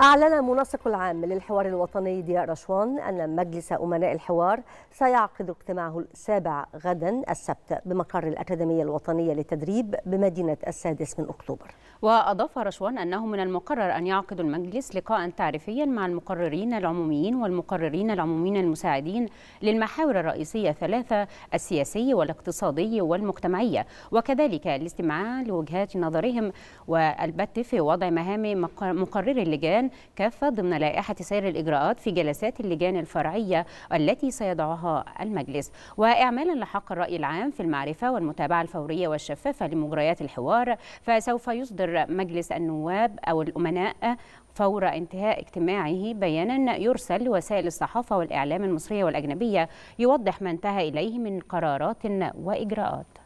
أعلن المنسق العام للحوار الوطني ضياء رشوان أن مجلس أمناء الحوار سيعقد اجتماعه السابع غدا السبت بمقر الأكاديمية الوطنية للتدريب بمدينة السادس من أكتوبر وأضاف رشوان أنه من المقرر أن يعقد المجلس لقاء تعريفيا مع المقررين العموميين والمقررين العموميين المساعدين للمحاور الرئيسية الثلاثة السياسي والاقتصادي والمجتمعية وكذلك الاستماع لوجهات نظرهم والبت في وضع مهام مقرر اللجان كافة ضمن لائحة سير الإجراءات في جلسات اللجان الفرعية التي سيضعها المجلس وإعمالا لحق الرأي العام في المعرفة والمتابعة الفورية والشفافة لمجريات الحوار فسوف يصدر مجلس النواب أو الأمناء فور انتهاء اجتماعه بيانا يرسل لوسائل الصحافة والإعلام المصرية والأجنبية يوضح ما انتهى إليه من قرارات وإجراءات